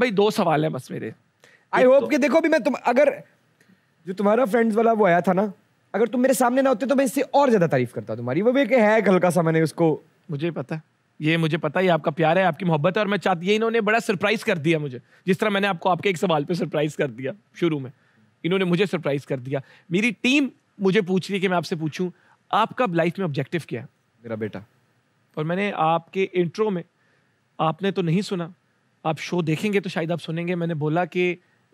भाई दो सवाल है बस मेरे आई होप तो- कि देखो भी मैं तुम अगर जो तुम्हारा फ्रेंड्स वाला वो आया था ना अगर तुम मेरे सामने ना होते तो मैं इससे और ज्यादा तारीफ करता तुम्हारी वो भी एक है हल्का सा मैंने उसको मुझे पता ये मुझे पता है आपका प्यार है आपकी मोहब्बत है और मैं चाहती है इन्होंने बड़ा सरप्राइज कर दिया मुझे जिस तरह मैंने आपको आपके एक सवाल पे सरप्राइज कर दिया शुरू में इन्होंने मुझे सरप्राइज कर दिया मेरी टीम मुझे पूछ रही है कि मैं आपसे पूछूं आपका लाइफ में ऑब्जेक्टिव क्या है मेरा बेटा और मैंने आपके इंट्रो में आपने तो नहीं सुना आप शो देखेंगे तो शायद आप सुनेंगे मैंने बोला कि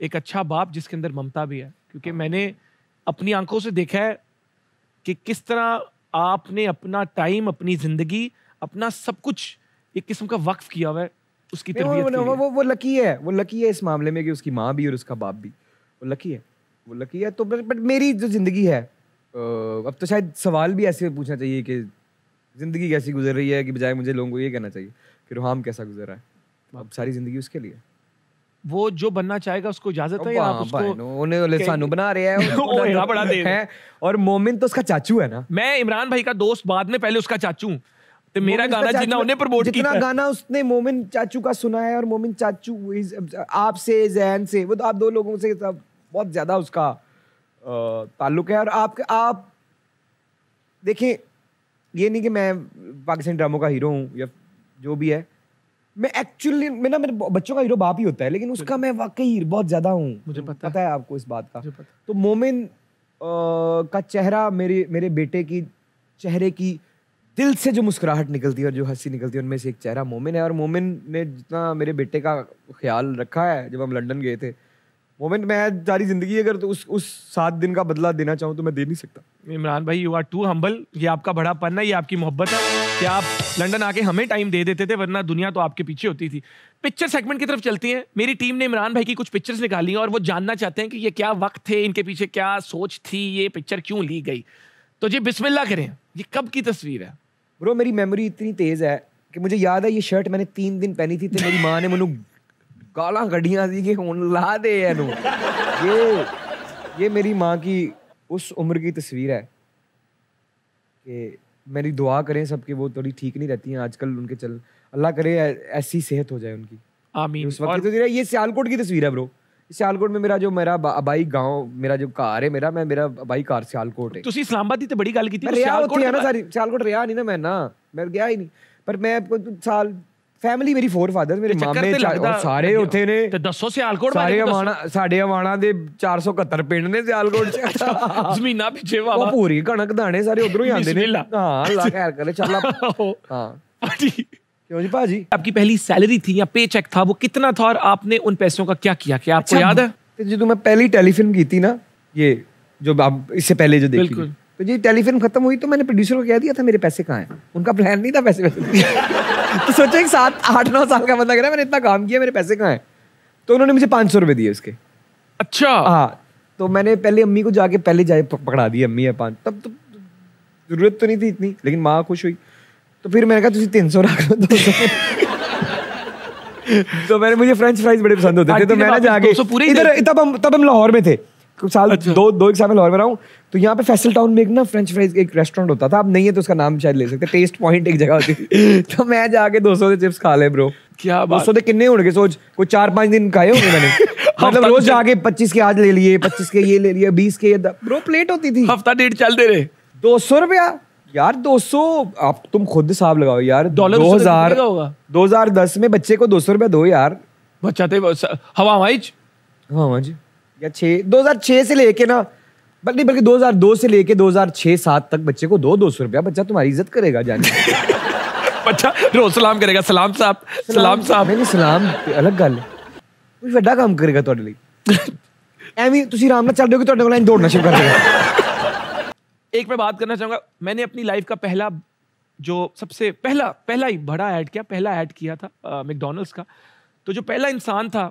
एक अच्छा बाप जिसके अंदर ममता भी है क्योंकि मैंने अपनी आंखों से देखा है कि किस तरह आपने अपना टाइम अपनी ज़िंदगी अपना सब कुछ एक किस्म का वक्फ किया हुआ है उसकी वो, वो, वो, वो लकी है वो लकी है इस मामले में कि उसकी माँ भी और उसका बाप भी वो लकी है वो लकी है तो बट मेरी जो ज़िंदगी है अब तो शायद सवाल भी ऐसे पूछना चाहिए कि ज़िंदगी कैसी गुजर रही है कि बजाय मुझे लोगों को ये कहना चाहिए कि रुहाम कैसा गुजर रहा है अब सारी जिंदगी उसके लिए वो जो बनना चाहेगा उसको इजाजत है आप उसको उन्हें तो सानू बना रहे हैं ओ तो बड़ा दे है और मोमिन तो उसका चाचू है ना मैं इमरान भाई का दोस्त बाद में पहले उसका चाचू तो मेरा गाना जितना उन्हें प्रमोट किया जितना गाना उसने मोमिन चाचू का सुना है और मोमिन चाचू आपसे जैन से वो तो आप दो लोगों से बहुत ज्यादा उसका ताल्लुक है और आप आप देखें ये नहीं कि मैं पाकिस्तानी ड्रामों का हीरो हूँ या जो भी है मैं एक्चुअली मैं ना मेरे बच्चों का हीरो बाप ही होता है लेकिन उसका मैं वाकई बहुत ज्यादा हूँ मुझे पता, पता है आपको इस बात का तो मोमिन का चेहरा मेरे मेरे बेटे की चेहरे की दिल से जो मुस्कुराहट निकलती है और जो हंसी निकलती है उनमें से एक चेहरा मोमिन है और मोमिन ने जितना मेरे बेटे का ख्याल रखा है जब हम लंदन गए थे मोमेंट मैं सारी जिंदगी अगर तो उस उस सात दिन का बदला देना चाहूँ तो मैं दे नहीं सकता इमरान भाई यू आर टू हम्बल ये आपका बड़ा पन्ना ये आपकी मोहब्बत है कि आप लंदन आके हमें टाइम दे देते थे वरना दुनिया तो आपके पीछे होती थी पिक्चर सेगमेंट की तरफ चलती हैं मेरी टीम ने इमरान भाई की कुछ पिक्चर्स निकाली हैं और वो जानना चाहते हैं कि ये क्या वक्त थे इनके पीछे क्या सोच थी ये पिक्चर क्यों ली गई तो जी बिस्मिल्ला करें ये कब की तस्वीर है ब्रो मेरी मेमोरी इतनी तेज़ है कि मुझे याद है ये शर्ट मैंने तीन दिन पहनी थी तो मेरी माँ ने मुझे ਗਾਲਾਂ ਕੱਢੀਆਂ ਸੀ ਕਿ ਹੁਣ ਲਾ ਦੇ ਇਹਨੂੰ ਇਹ ਇਹ ਮੇਰੀ ਮਾਂ की उस उम्र की तस्वीर है कि मेरी दुआ करें सबकी वो थोड़ी ठीक नहीं रहती हैं आजकल उनके चल अल्लाह करे ऐसी सेहत हो जाए उनकी आमीन उस वक्त और... तो ये सियालकोट की तस्वीर है ब्रो ਸਿਆਲਕੋਟ ਮੇ ਮੇਰਾ ਜੋ ਮੇਰਾ ਅਬਾਈ گاؤں ਮੇਰਾ ਜੋ ਘਰ ਹੈ ਮੇਰਾ ਮੈਂ ਮੇਰਾ ਅਬਾਈ ਘਰ ਸਿਆਲਕੋਟ ਹੈ ਤੁਸੀਂ ਇਸਲਾਮਾਬਾਦ ਦੀ ਤੇ ਬੜੀ ਗੱਲ ਕੀਤੀ ਸਿਆਲਕੋਟ ਰਿਹਾ ਨਾ ਸਾਰੀ ਸਿਆਲਕੋਟ ਰਿਹਾ ਨਹੀਂ ਨਾ ਮੈਂ ਨਾ ਮੈਂ ਗਿਆ ਹੀ ਨਹੀਂ ਪਰ ਮੈਂ ਸਾਲ ਫੈਮਿਲੀ ਮੇਰੀ ਫੋਰ ਫਾਦਰ ਮੇਰੇ ਮਾਮੇ ਸਾਰੇ ਉੱਥੇ ਨੇ ਤੇ ਦੱਸੋ ਸਿਆਲਕੋਟ ਸਾਰੇ ਆਵਾਣਾ ਸਾਡੇ ਆਵਾਣਾ ਦੇ 471 ਪਿੰਡ ਨੇ ਸਿਆਲਕੋਟ ਚ ਜ਼ਮੀਨਾ ਪਿੱਛੇ ਵਾਲਾ ਉਹ ਪੂਰੀ ਕਣਕ ਦਾਣੇ ਸਾਰੇ ਉਧਰੋਂ ਹੀ ਆਉਂਦੇ ਨੇ ਹਾਂ ਅੱਲਾ ਖੈਰ ਕਰੇ ਚੱਲ ਹਾਂ क्यों जी भाजी आपकी पहली सैलरी थी या पे चेक था वो कितना था और आपने उन पैसों का क्या किया क्या आपको अच्छा, याद है जो तो तो मैं पहली टेलीफिल्म की थी ना ये जो आप इससे पहले जो देखी तो जी टेलीफिल्म खत्म हुई तो मैंने प्रोड्यूसर को कह दिया था मेरे पैसे कहाँ हैं उनका प्लान नहीं था पैसे तो सोचो एक सात आठ नौ साल का बंदा कह रहा है मैंने इतना काम किया मेरे पैसे कहाँ हैं तो उन्होंने मुझे पाँच सौ रुपये दिए उसके अच्छा हाँ तो मैंने पहले अम्मी को जाके पहले जाए पकड़ा दी अम्मी है पाँच तब तो जरूरत तो नहीं थी इतनी लेकिन माँ खुश हुई तो फिर मैंने कहा तुझे तीन सौ रख लो तो मैंने मुझे फ्रेंच फ्राइज बड़े पसंद होते थे तो मैंने जाके इधर तब हम तब हम लाहौर में थे साल अच्छा। दो दो एग्जाम्पल और बनाऊँ तो यहाँ पे फैसल टाउन में एक ना फ्रेंच फ्राइज एक रेस्टोरेंट होता था अब नहीं है तो उसका नाम शायद ले सकते टेस्ट पॉइंट एक जगह होती तो मैं जाके दो सौ चिप्स खा ले ब्रो क्या बात दो सौ किन्ने उड़ गए सोच कोई चार पाँच दिन खाए होंगे मैंने मतलब रोज जाके पच्चीस के आज ले लिए पच्चीस के ये ले लिए बीस के ब्रो प्लेट होती थी हफ्ता डेढ़ चलते रहे दो सौ रुपया यार दो सौ आप तुम खुद हिसाब लगाओ यार दो हजार दो हजार दस में बच्चे को दो सौ रुपया दो यार बच्चा थे तो हवा हवाई हवा जी या छः दो हज़ार छः से लेके ना बल्कि बल्कि 2002 से लेके 2006 सात तक बच्चे को दो दो सौ रुपया बच्चा तुम्हारी इज्जत करेगा जाने बच्चा रोज सलाम करेगा सलाम साहब सलाम तो साहब नहीं सलाम अलग गल कुछ ਵੱਡਾ काम करेगा ਤੁਹਾਡੇ ਲਈ ਐਵੇਂ ਤੁਸੀਂ ਆਰਾਮ ਨਾਲ ਚੱਲਦੇ ਹੋ ਕਿ ਤੁਹਾਡੇ ਕੋਲ ਐਂ ਦੌੜਨਾ ਸ਼ੁਰੂ एक मैं बात करना चाहूंगा मैंने अपनी लाइफ का पहला जो सबसे पहला पहला ही बड़ा ऐड किया पहला ऐड किया था मैकडोनल्ड्स का तो जो पहला इंसान था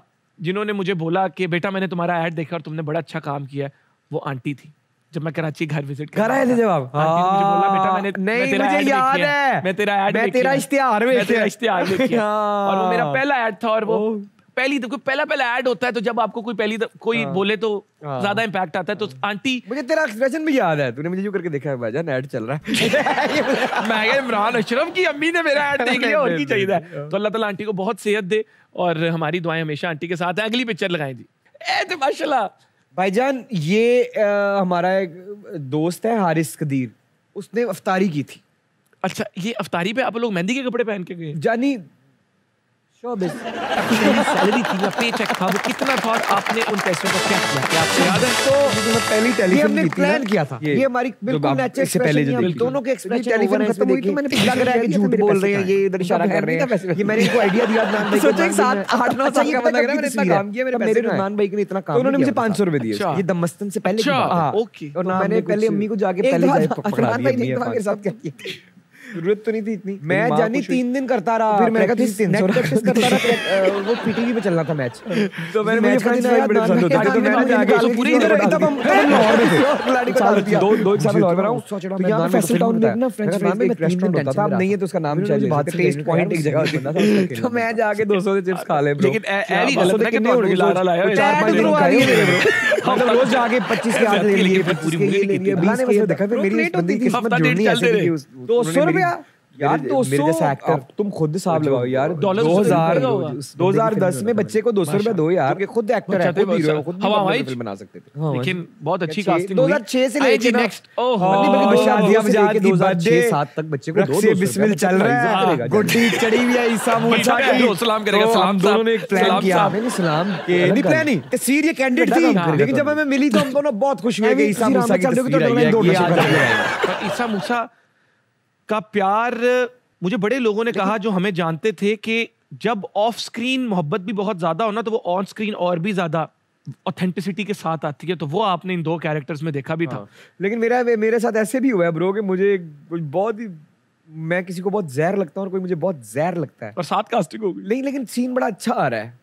जिन्होंने मुझे बोला कि बेटा मैंने तुम्हारा ऐड देखा और तुमने बड़ा अच्छा काम किया वो आंटी थी जब मैं कराची घर विजिट कर थे जवाब हाँ। नहीं मुझे याद है मैं तेरा ऐड इश्तिहार इश्तिहार हाँ। और वो मेरा पहला ऐड था और वो पहली दफा तो पहला पहला ऐड होता है तो जब आपको कोई पहली दफ, कोई आ, हाँ। बोले तो हाँ। ज्यादा इम्पैक्ट आता है तो हाँ। आंटी मुझे तेरा एक्सप्रेशन भी याद है तूने मुझे यू करके देखा है भाईजान ऐड चल रहा है मैं इमरान अशरफ की अम्मी ने मेरा ऐड देख लिया और की चाहिए तो अल्लाह ताला आंटी को बहुत सेहत दे और हमारी दुआएं हमेशा आंटी के साथ है अगली पिक्चर लगाएं जी ए तो माशाल्लाह भाईजान ये हमारा एक दोस्त है हारिस कदीर उसने अफतारी की थी अच्छा ये अफतारी पे आप लोग मेहंदी के कपड़े पहन के गए जानी शोबिस सैलरी थी या पेचेक था वो कितना था आपने उन पैसों का क्या किया क्या आपको याद है तो मतलब पहली टेलीफोन हमने प्लान किया था ये हमारी बिल्कुल नेचुरल इससे पहले जो दोनों के एक्सप्रेशन टेलीफोन खत्म हुई तो मैंने लग रहा है कि झूठ बोल रहे हैं ये इधर इशारा कर रहे हैं ये मैंने इनको आईडिया दिया नाम भाई एक साथ 8 9 साल का लग मैंने इतना काम किया मेरे पैसे रुमान भाई ने इतना काम उन्होंने मुझे 500 रुपए दिए ये दमस्तन से पहले ओके और मैंने पहले अम्मी को जाके पहले पकड़ा दिया मेरे साथ क्या किया जरूरत तो नहीं थी इतनी मैं जानी तीन दिन करता रहा फिर मैंने कहा तीन सौ प्रैक्टिस करता रहा वो पीटीवी पे चलना था मैच तो मैंने मुझे फ्रेंड्स लाइक बड़े पसंद होते थे तो मैंने आगे तो पूरी इधर एकदम हम लाहौर में थे खिलाड़ी को डाल दिया दो दो साल लाहौर में रहा हूं तो यहां फैसल टाउन में ना फ्रेंच फ्राइज एक रेस्टोरेंट होता था अब नहीं है तो उसका नाम चाहिए बात टेस्ट पॉइंट एक जगह होता था तो मैं जाके 200 के चिप्स खा ले ब्रो लेकिन ऐ ऐसी गलत ना कि लाड़ा लाया चार पांच दिन हो गए मेरे ब्रो मतलब पच्चीस तो रोज के ले पूरी मुझे देखा मेरी तो तो रुपया यार दो मेरे जैसे एक्टर तुम खुद हिसाब अच्छा, लगाओ यार हजार दो हजार दस में बच्चे को दो सौ रुपए दो यार खुद एक्टर है खुद फिल्म बना सकते थे लेकिन हाँ, हाँ। बहुत अच्छी कास्टिंग अच्छा, से लेके नेक्स्ट हाँ, सात तक बच्चे को बिस्मिल चल रहा है गुड्डी चढ़ी हुई है ईसा की तो सलाम करेगा तो सलाम दोनों ने एक प्लान किया मैंने सलाम के नहीं प्लान नहीं सीर ये कैंडिडेट थी लेकिन जब हमें मिली तो हम दोनों बहुत खुश हुए कि ईसा मूसा की तस्वीर आई है ईसा मूसा का प्यार मुझे बड़े लोगों ने कहा जो हमें जानते थे कि जब ऑफ स्क्रीन मोहब्बत भी बहुत ज़्यादा हो ना तो वो ऑन स्क्रीन और भी ज़्यादा ऑथेंटिसिटी के साथ आती है तो वो आपने इन दो कैरेक्टर्स में देखा भी हाँ। था लेकिन मेरा मेरे साथ ऐसे भी हुआ है ब्रो कि मुझे बहुत ही मैं किसी को बहुत जहर लगता हूँ और कोई मुझे बहुत जहर लगता है और साथ कास्टिंग होगी नहीं लेकिन सीन बड़ा अच्छा आ रहा है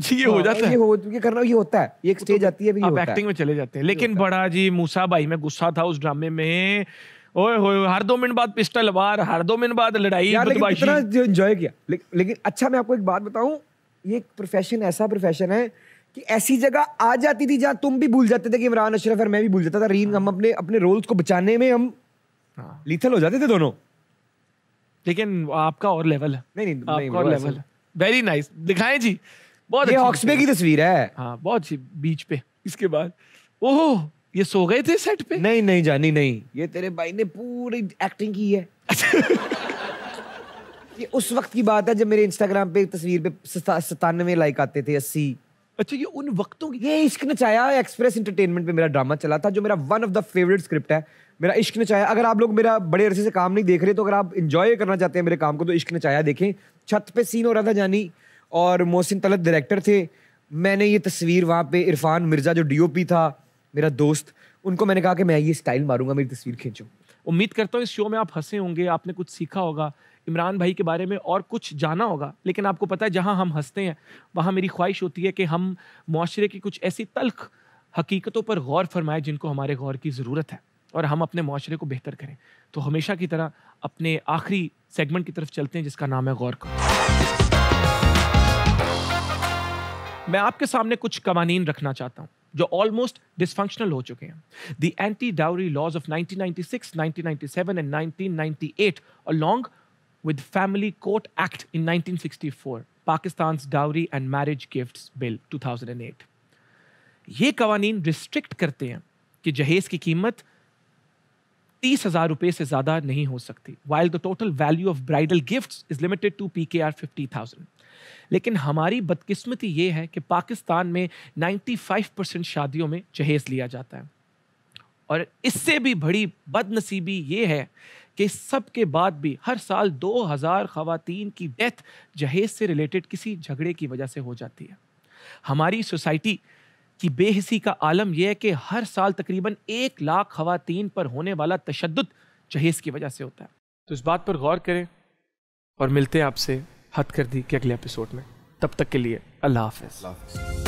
अच्छा ये हो हाँ, जाता है ये हो क्योंकि करना ये होता है ये एक स्टेज तो तो आती है भी है एक्टिंग में चले जाते हैं लेकिन बड़ा जी मूसा भाई में गुस्सा था उस ड्रामे में ओए होए हर दो मिनट बाद पिस्टल वार हर दो मिनट बाद लड़ाई यार लेकिन इतना जो एंजॉय किया ले, लेकिन अच्छा मैं आपको एक बात बताऊं ये एक प्रोफेशन ऐसा प्रोफेशन है कि ऐसी जगह आ जाती थी जहां तुम भी भूल जाते थे कि इमरान अशरफ और मैं भी भूल जाता था रीन हम अपने अपने रोल्स को बचाने में हम लीथल हाँ। हो जाते थे दोनों लेकिन आपका और लेवल है नहीं नहीं आपका और लेवल वेरी नाइस दिखाएं जी बहुत ये हॉक्सबे की तस्वीर है हाँ बहुत अच्छी बीच पे इसके बाद ओहो ये सो गए थे सेट पे नहीं नहीं जानी नहीं ये तेरे भाई ने पूरी एक्टिंग की है ये उस वक्त की बात है जब मेरे इंस्टाग्राम पे तस्वीर पे सतानवे लाइक आते थे अस्सी अच्छा ये उन वक्तों की ये इश्क चाया एक्सप्रेस इंटरटेनमेंट पे मेरा ड्रामा चला था जो मेरा one of the favourite script है मेरा इश्क चाया अगर आप लोग मेरा बड़े अरसे से काम नहीं देख रहे तो अगर आप इंजॉय करना चाहते हैं मेरे काम को तो इश्क चाया देखें छत पे सीन हो रहा था जानी और मोहसिन तलत डायरेक्टर थे मैंने ये तस्वीर वहाँ पे इरफान मिर्ज़ा जो डीओपी था मेरा दोस्त उनको मैंने कहा कि मैं ये स्टाइल मारूंगा मेरी तस्वीर खींचो उम्मीद करता हूँ इस शो में आप हंसे होंगे आपने कुछ सीखा होगा इमरान भाई के बारे में और कुछ जाना होगा लेकिन आपको पता है जहाँ हम हंसते हैं वहाँ मेरी ख्वाहिश होती है कि हम माशरे की कुछ ऐसी तलख हकीकतों पर गौर फरमाएं जिनको हमारे गौर की ज़रूरत है और हम अपने माशरे को बेहतर करें तो हमेशा की तरह अपने आखिरी सेगमेंट की तरफ चलते हैं जिसका नाम है गौर का मैं आपके सामने कुछ कवानीन रखना चाहता हूँ जो ऑलमोस्ट डिसफंक्शनल हो चुके हैं the anti dowry laws of 1996, 1997 and 1998 along with family court act in 1964 Pakistan dowry and marriage gifts bill 2008 ये कवानीन रिस्ट्रिक्ट करते हैं कि जहेज़ की कीमत तीस हजार रुपए से ज्यादा नहीं हो सकती while the total value of bridal gift is limited to P K R fifty thousand लेकिन हमारी बदकिस्मती ये है कि पाकिस्तान में 95 परसेंट शादियों में जहेज लिया जाता है और इससे भी बड़ी बदनसीबी ये है कि सब के बाद भी हर साल 2000 खातन की डेथ जहेज से रिलेटेड किसी झगड़े की वजह से हो जाती है हमारी सोसाइटी कि बेहसी का आलम यह है कि हर साल तकरीबन एक लाख खातन पर होने वाला तशद जहेज़ की वजह से होता है तो इस बात पर गौर करें और मिलते हैं आपसे हथ कर दी के अगले एपिसोड में तब तक के लिए अल्लाह हाफ